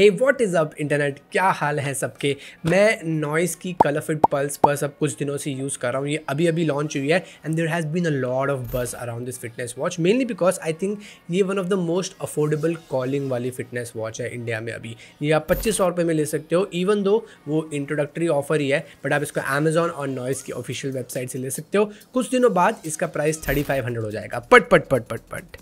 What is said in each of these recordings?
Hey what is up internet क्या हाल है सबके मैं नॉइस की कलरफिट पल्स पर सब कुछ दिनों से यूज़ कर रहा हूँ ये अभी अभी लॉन्च हुई है and there has been a lot of buzz around this fitness watch mainly because I think ये one of the most affordable calling वाली फिटनेस वॉच है इंडिया में अभी ये आप पच्चीस सौ में ले सकते हो इवन दो वो इंट्रोडक्टरी ऑफर ही है बट आप इसको अमेजॉन और नॉइस की ऑफिशियल वेबसाइट से ले सकते हो कुछ दिनों बाद इसका प्राइस थर्टी फाइव हंड्रेड हो जाएगा पट पट पट पट पट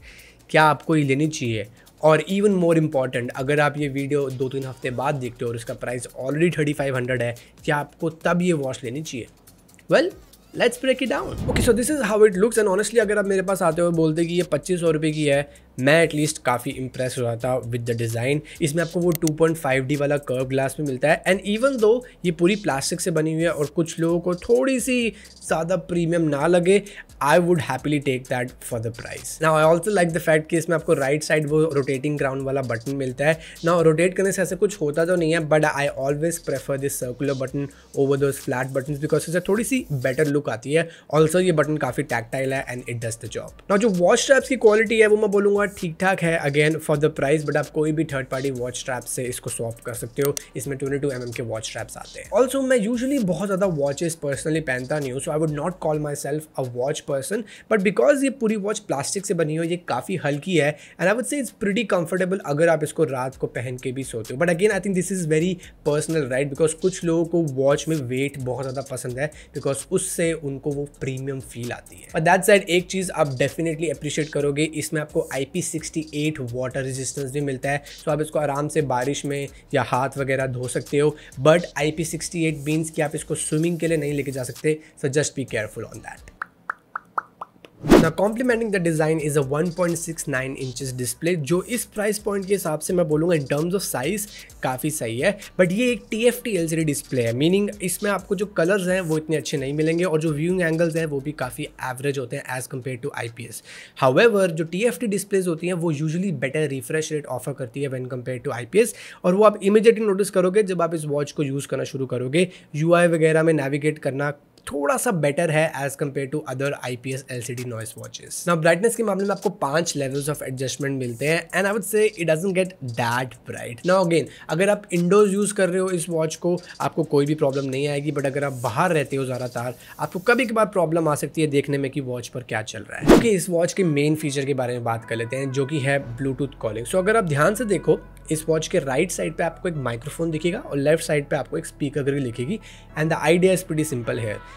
क्या आपको ये लेनी चाहिए और इवन मोर इम्पॉर्टेंट अगर आप ये वीडियो दो तीन हफ्ते बाद देखते हो और इसका price already thirty five hundred है क्या आपको तब ये वॉच लेनी चाहिए well let's break it down okay so this is how it looks and honestly अगर आप मेरे पास आते हो बोलते कि ये पच्चीस सौ रुपये की है मैं एटलीस्ट काफ़ी इंप्रेस हुआ था विद द डिज़ाइन इसमें आपको वो 2.5D वाला कर्व ग्लास में मिलता है एंड इवन दो ये पूरी प्लास्टिक से बनी हुई है और कुछ लोगों को थोड़ी सी ज़्यादा प्रीमियम ना लगे I would happily take that for the price ना I also like the fact कि इसमें आपको राइट right साइड वो रोटेटिंग ग्राउंड वाला बटन मिलता है ना रोटेट करने से ऐसे कुछ होता तो नहीं है but I always prefer this circular button over those flat button because इससे थोड़ी सी बेटर लुक आती है ऑल्सो ये बटन काफ़ी टैक्टाइल है and it does the job ना जो वॉश स्ट्रैप्स की क्वालिटी है वो मैं बोलूँगा हुआ ठीक ठाक है again for the price but आप कोई भी थर्ड पार्टी वॉच ट्रैप से इसको स्वॉप कर सकते हो इसमें ट्वेंटी टू एम के वॉच ट्रैप्स आते हैं ऑल्सो मैं यूजली बहुत ज़्यादा वॉचेस पर्सनली पहनता नहीं हूँ so I would not call myself a watch person but because ये पूरी वॉच प्लास्टिक से बनी हो ये काफ़ी हल्की है and I would say it's pretty comfortable अगर आप इसको रात को पहन के भी सोते हो but again I think this is very personal right because कुछ लोगों को वॉच में वेट बहुत ज़्यादा पसंद है बिकॉज उससे उनको वो प्रीमियम फील आती है दैट साइड एक चीज़ आप डेफिनेटली अप्रिशिएट करोगे इसमें आपको आई IP68 वाटर रेजिस्टेंस भी मिलता है तो आप इसको आराम से बारिश में या हाथ वगैरह धो सकते हो but I P sixty eight आप इसको स्विमिंग के लिए नहीं लेके जा सकते so just be careful on that ना complementing the design is a 1.69 inches display जो इस प्राइस पॉइंट के हिसाब से मैं बोलूँगा इन टर्म्स ऑफ साइज़ काफ़ी सही है बट ये एक T F T L C display है मीनिंग इसमें आपको जो कलर्स हैं वो इतने अच्छे नहीं मिलेंगे और जो व्यूइंग एंगल्स हैं वो भी काफ़ी एवरेज होते हैं as compare to I P S however जो टी एफ टी डिस्प्लेज होती हैं वो usually better refresh rate offer करती है when compare to I P S और वो आप इमिजिएटली नोटिस करोगे जब आप इस वॉच को यूज़ करना शुरू करोगे यू आई वगैरह में नेविगेट करना थोड़ा सा बेटर है as compare to other I P S L C D Noise watches ना ब्राइटनेस के मामले में आपको पांच लेवल्स ऑफ एडजस्टमेंट मिलते हैं and I would say it doesn't get that bright ना अगेन अगर आप इंडोज यूज़ कर रहे हो इस वॉच को आपको कोई भी प्रॉब्लम नहीं आएगी बट अगर आप बाहर रहते हो ज़्यादातर आपको कभी कभार प्रॉब्लम आ सकती है देखने में कि वॉच पर क्या चल रहा है क्योंकि इस वॉच के मेन फीचर के बारे में बात कर लेते हैं जो कि है ब्लूटूथ कॉलिंग सो अगर आप ध्यान से देखो इस वॉच के राइट साइड पे आपको एक माइक्रोफोन दिखेगा और लेफ्ट साइड पे आपको एक स्पीकर करके लिखेगी and the idea is pretty simple here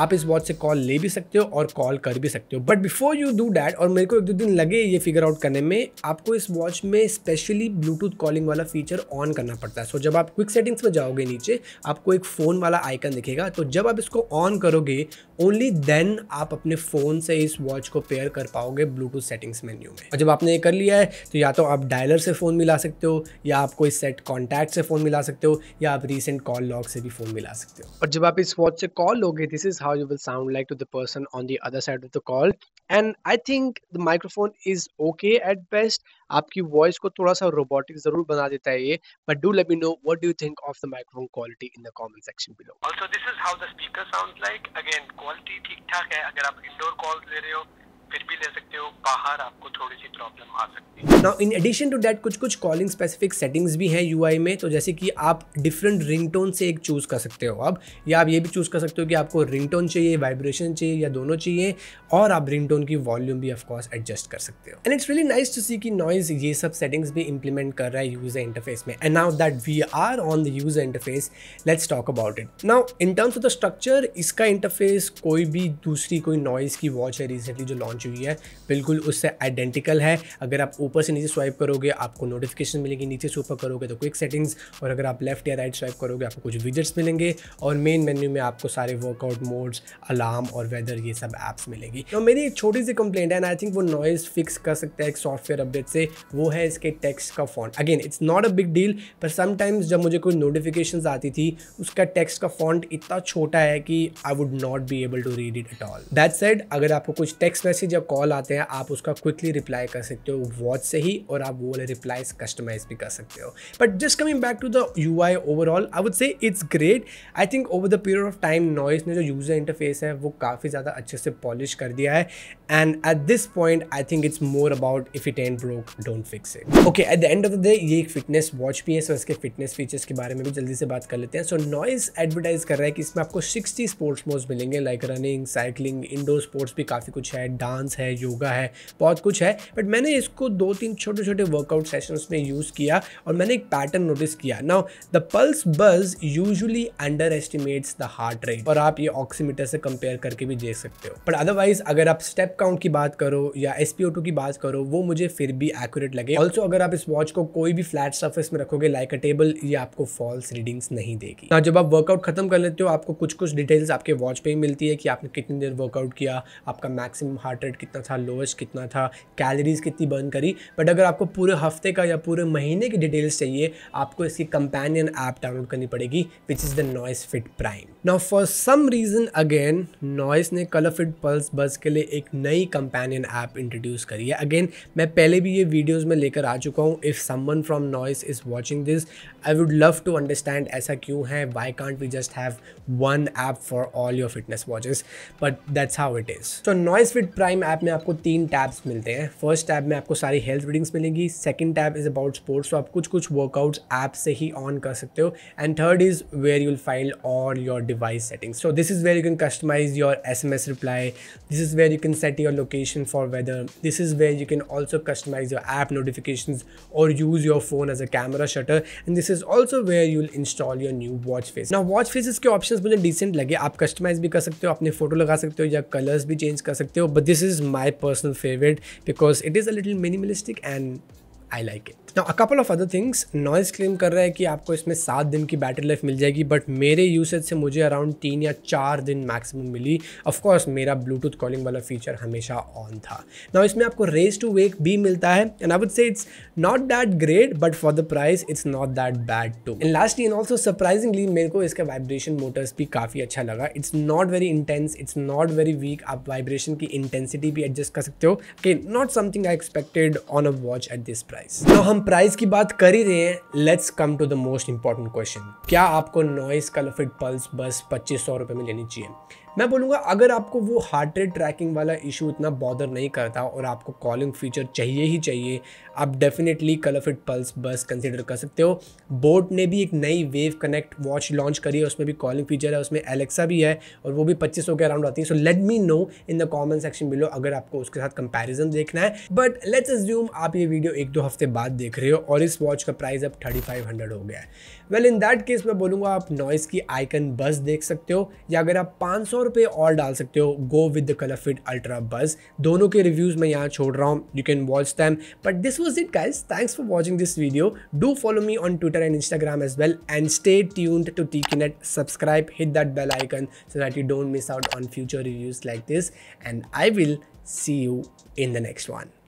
आप इस वॉच से कॉल ले भी सकते हो और कॉल कर भी सकते हो but before you do that और मेरे को एक दो दिन लगे ये फिगर आउट करने में आपको इस वॉच में स्पेशली ब्लूटूथ कॉलिंग वाला फीचर ऑन करना पड़ता है सो so, जब आप क्विक सेटिंग्स में जाओगे नीचे आपको एक फ़ोन वाला आइकन दिखेगा तो जब आप इसको ऑन करोगे ओनली देन आप अपने फ़ोन से इस वॉच को पेयर कर पाओगे ब्लूटूथ सेटिंग्स मेन्यू में और जब आपने ये कर लिया है तो या तो आप डायलर से फ़ोन मिला सकते हो या आप कोई सेट कॉन्टैक्ट से फ़ोन मिला सकते हो या आप रिसेंट कॉल लॉग से भी फ़ोन मिला सकते हो और जब आप इस वॉच से कॉल लोगे this is how you will sound like to the person on the other side of the call and i think the microphone is okay at best aapki voice ko thoda sa robotic zarur bana deta but do let me know what do you think of the microphone quality in the comment section below also this is how the speaker sounds like again quality theek thaak hai agar aap indoor calls फिर भी ले सकते हो बाहर आपको थोड़ी सी problem आ सकती है now in addition to that कुछ कुछ कॉलिंग स्पेसिफिक सेटिंग्स भी हैं यू में तो जैसे कि आप डिफरेंट रिंग से एक चूज़ कर सकते हो अब या आप ये भी चूज़ कर सकते हो कि आपको रिंग चाहिए वाइब्रेशन चाहिए या दोनों चाहिए और आप रिंग की वॉल्यूम भी ऑफकोर्स एडजस्ट कर सकते हो and it's really nice to see कि नॉइज ये सब सेटिंग्स भी इंप्लीमेंट कर रहा है यूजर इंटरफेस में and now that we are on the user interface let's talk about it now in terms of the structure इसका इंटरफेस कोई भी दूसरी कोई नॉइज़ की वॉच है रिसेंटली जो लॉन्च चुकी है बिल्कुल उससे आइडेंटिकल है अगर आप ऊपर से नीचे स्वाइप करोगे आपको नोटिफिकेशन मिलेगी नीचे से ऊपर करोगे तो क्विक सेटिंग्स और अगर आप लेफ्ट या राइट स्वाइप करोगे आपको कुछ विजट्स मिलेंगे और मेन मेन्यू में आपको सारे वर्कआउट मोड्स अलार्म और वेदर ये सब ऐप्स मिलेगी तो मेरी एक छोटी सी कंप्लेंट है एंड आई थिंक वो नॉइज़ फिक्स कर सकता है एक सॉफ्टवेयर अपडेट से वो है इसके टेक्स्ट का font again it's not a big deal पर समटाइम्स जब मुझे कोई नोटिफिकेशन आती थी उसका टेक्स्ट का फॉन्ट इतना छोटा है कि I would not be able to read it at all that said अगर आपको कुछ टेक्स्ट मैसेज जब कॉल आते हैं आप उसका क्विकली रिप्लाई कर सकते हो वॉच से ही और आप वो वाले रिप्लाईज कस्टमाइज भी कर सकते हो but just coming back to the U I overall I would say it's great I think over the period of time Noise ने जो यूज़र इंटरफेस है वो काफ़ी ज़्यादा अच्छे से पॉलिश कर दिया है and at this point I think it's more about if it and broke don't fix it okay at the end of the day ये एक फिटनेस वॉच भी है सो इसके फिटनेस फीचर्स के बारे में भी जल्दी से बात कर लेते हैं सो नॉइस एडवर्टाइज कर रहा है कि इसमें आपको सिक्सटी स्पोर्ट्स मोड्स मिलेंगे like running cycling indoor sports भी काफ़ी कुछ है डांस डांस है योगा है बहुत कुछ है बट मैंने इसको दो तीन छोटे छोटे वर्कआउट सेशंस में यूज़ किया और मैंने एक पैटर्न नोटिस किया now the Pulse Buzz usually underestimates the heart rate और आप ये ऑक्सीमीटर से कंपेयर करके भी देख सकते हो बट अदरवाइज अगर आप स्टेप काउंट की बात करो या एस की बात करो वो मुझे फिर भी एक्यूरेट लगे ऑल्सो अगर आप इस वॉच को कोई भी फ्लैट सर्फेस में रखोगे लाइक अ टेबल ये आपको फॉल्स रीडिंग्स नहीं देगी ना जब आप वर्कआउट खत्म कर लेते हो आपको कुछ कुछ डिटेल्स आपके वॉच पे ही मिलती है कि आपने कितनी देर वर्कआउट किया आपका मैक्सिमम हार्ट हार्ट रेट कितना था लोएस्ट कितना था कैलरीज़ कितनी बर्न करी बट अगर आपको पूरे हफ्ते का या पूरे महीने की डिटेल्स चाहिए आपको इसकी कंपेनियन ऐप डाउनलोड करनी पड़ेगी which is the Noise Fit Prime now for some reason again Noise ने फिट पल्स बस के लिए एक नई कंपेनियन ऐप इंट्रोड्यूस करी है अगेन मैं पहले भी ये वीडियोज में लेकर आ चुका हूँ if someone from Noise is watching this I would love to understand ऐसा क्यों है why can't we just have one app for all your fitness watches but that's how it is तो नॉइस फिट प्राइम ऐप में आपको तीन tabs मिलते हैं first tab में आपको सारी हेल्थ रीडिंग्स मिलेंगी second tab is about sports तो आप कुछ कुछ वर्कआउट्स ऐप से ही ऑन कर सकते हो and third is where you'll फाइल all your device settings. So this is where you can customize your SMS reply. This is where you can set your location for weather. This is where you can also customize your app notifications or use your phone as a camera shutter. And this is also where you'll install your new watch face. Now watch faces के options मुझे decent लगे आप customize भी कर सकते हो अपने photo लगा सकते हो colors भी change कर सकते हो but this is my personal favorite because it is a little minimalistic and I like it now a couple of other things Noise claim कर रहा है कि आपको इसमें सात दिन की बैटरी लाइफ मिल जाएगी बट मेरे यूसेज से मुझे अराउंड तीन या चार दिन मैक्सिमम मिली ऑफकोर्स मेरा ब्लूटूथ कॉलिंग वाला फीचर हमेशा ऑन था नाउ इसमें आपको रेस टू वेक भी मिलता है and I would say it's not that great but for the price it's not that bad too and last in also surprisingly मेरे को इसका वाइब्रेशन मोटर्स भी काफ़ी अच्छा लगा it's not very intense it's not very weak आप vibration की intensity भी एडजस्ट कर सकते हो कि not something I expected on a watch at this price price तो हम प्राइस की बात कर ही रहे हैं let's come to the most important question क्या आपको नॉइस कलोफिट पल्स बस पच्चीस सौ रुपए में लेनी चाहिए मैं बोलूँगा अगर आपको वो हार्ट रेट ट्रैकिंग वाला इशू इतना बॉदर नहीं करता और आपको कॉलिंग फीचर चाहिए ही चाहिए आप definitely ColorFit Pulse Buzz consider कर सकते हो बोट ने भी एक नई वेव कनेक्ट वॉच लॉन्च करी है उसमें भी कॉलिंग फीचर है उसमें एलेक्सा भी है और वो भी पच्चीस के अराउंड आती है so let me know in the comment section below अगर आपको उसके साथ कंपेरिजन देखना है बट लेट्स एज्यूम आप ये वीडियो एक दो हफ्ते बाद देख रहे हो और इस वॉच का प्राइस अब थर्टी फाइव हंड्रेड हो गया है वेल इन दैट केस मैं बोलूँगा आप नॉइस की आइकन बस देख सकते हो या अगर आप पाँच सौ सौ रुपये और डाल सकते हो go with the ColorFit Ultra Buzz दोनों के रिव्यूज़ मैं यहाँ छोड़ रहा हूँ you can watch them but this was it guys thanks for watching this video do follow me on Twitter and Instagram as well and stay tuned to T key net subscribe hit that bell icon so that you don't miss out on future reviews like this and I will see you in the next one